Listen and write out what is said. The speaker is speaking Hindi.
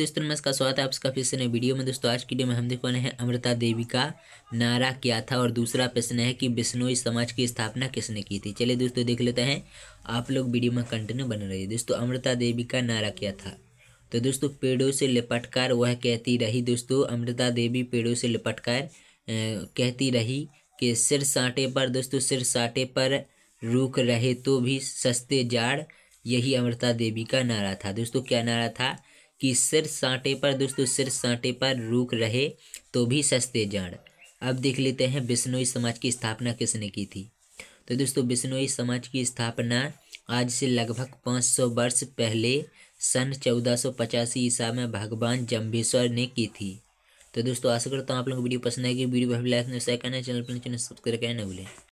दोस्तों नमस्कार स्वागत है आप सबका फिर से नए वीडियो में दोस्तों आज की वीडियो में हम देख वाले हैं अमृता देवी का नारा क्या था और दूसरा प्रश्न है कि बिश्नोई समाज की स्थापना किसने की थी चलिए दोस्तों देख लेते हैं आप लोग वीडियो में कंटिन्यू बने रहिए दोस्तों अमृता देवी का नारा क्या था तो दोस्तों पेड़ों से लिपटकर वह कहती रही दोस्तों अमृता देवी पेड़ों से लिपटकर कहती रही कि सिर साँटे पर दोस्तों सिर साँटे पर रुक रहे तो भी सस्ते जाड़ यही अमृता देवी का नारा था दोस्तों क्या नारा था कि सिर सांटे पर दोस्तों सिर सांटे पर रुक रहे तो भी सस्ते जाड़ अब देख लेते हैं बिश्नोई समाज की स्थापना किसने की थी तो दोस्तों बिश्नोई समाज की स्थापना आज से लगभग 500 वर्ष पहले सन पचासी ईसा में भगवान जम्भेश्वर ने की थी तो दोस्तों आशा करता हूँ आप लोगों को वीडियो पसंद आएगी वीडियो लाइक करना चैनल पर सब्सक्राइब करना भूलें